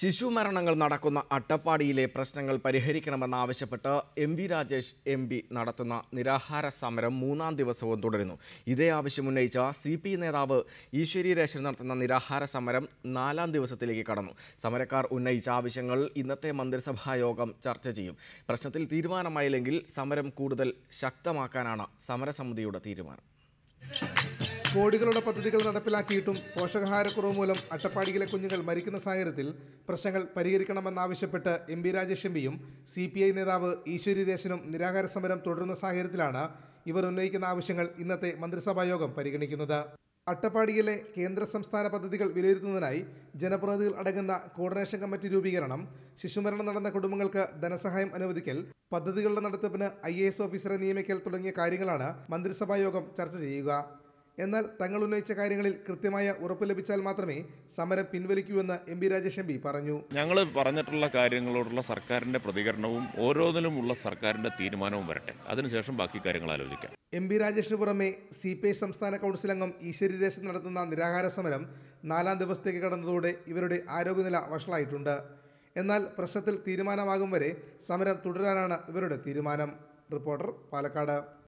ശിശുമരണങ്ങൾ നടക്കുന്ന അട്ടപ്പാടിയിലെ പ്രശ്നങ്ങൾ പരിഹരിക്കണമെന്നാവശ്യപ്പെട്ട് M V Rajesh M P നടത്തുന്ന നിരാഹാര സമരം മൂന്നാം ദിവസവും തുടരുന്നു ഇതേ ആവശ്യമുന്നയിച്ച സി പി നേതാവ് ഈശ്വരി രേശൻ നടത്തുന്ന നിരാഹാര സമരം നാലാം ദിവസത്തിലേക്ക് കടന്നു സമരക്കാർ ഉന്നയിച്ച ആവശ്യങ്ങൾ ഇന്നത്തെ മന്ത്രിസഭാ യോഗം ചർച്ച ചെയ്യും പ്രശ്നത്തിൽ തീരുമാനമായില്ലെങ്കിൽ സമരം കൂടുതൽ ശക്തമാക്കാനാണ് സമരസമിതിയുടെ തീരുമാനം കോടികളുടെ പദ്ധതികൾ നടപ്പിലാക്കിയിട്ടും പോഷകാഹാരക്കുറവ് മൂലം അട്ടപ്പാടിയിലെ കുഞ്ഞുങ്ങൾ മരിക്കുന്ന സാഹചര്യത്തിൽ പ്രശ്നങ്ങൾ പരിഹരിക്കണമെന്നാവശ്യപ്പെട്ട് എം പി രാജേഷ് എം പിയും സി പി ഐ നേതാവ് ഈശ്വരി രേശനും നിരാഹാര സമരം തുടരുന്ന സാഹചര്യത്തിലാണ് ഇവർ ഉന്നയിക്കുന്ന ആവശ്യങ്ങൾ ഇന്നത്തെ മന്ത്രിസഭാ യോഗം പരിഗണിക്കുന്നത് അട്ടപ്പാടിയിലെ കേന്ദ്ര സംസ്ഥാന പദ്ധതികൾ വിലയിരുത്തുന്നതിനായി ജനപ്രതിനിധികൾ അടങ്ങുന്ന കോർഡിനേഷൻ കമ്മിറ്റി രൂപീകരണം ശിശുമരണം നടന്ന കുടുംബങ്ങൾക്ക് ധനസഹായം അനുവദിക്കൽ പദ്ധതികളുടെ നടത്തിപ്പിന് ഐ ഓഫീസറെ നിയമിക്കൽ തുടങ്ങിയ കാര്യങ്ങളാണ് മന്ത്രിസഭാ യോഗം ചർച്ച ചെയ്യുക എന്നാൽ തങ്ങൾ ഉന്നയിച്ച കാര്യങ്ങളിൽ കൃത്യമായ ഉറപ്പ് ലഭിച്ചാൽ മാത്രമേ സമരം പിൻവലിക്കൂ എന്ന് M B Rajesh M P പറഞ്ഞു ഞങ്ങൾ പറഞ്ഞിട്ടുള്ള കാര്യങ്ങളോടുള്ള സർക്കാരിന്റെ പ്രതികരണവും ഓരോന്നിലുമുള്ള സർക്കാരിന്റെ തീരുമാനവും വരട്ടെ അതിനുശേഷം ബാക്കി കാര്യങ്ങൾ ആലോചിക്കാം എം ബി രാജേഷിന് പുറമെ സി പി ഐ സംസ്ഥാന കൗൺസിൽ അംഗം ഈശ്വരി രേശൻ നടത്തുന്ന നിരാഹാര സമരം നാലാം ദിവസത്തേക്ക് കടന്നതോടെ ഇവരുടെ ആരോഗ്യനില വഷളായിട്ടുണ്ട് എന്നാൽ പ്രശ്നത്തിൽ തീരുമാനമാകും വരെ സമരം തുടരാനാണ് ഇവരുടെ തീരുമാനം റിപ്പോർട്ടർ പാലക്കാട്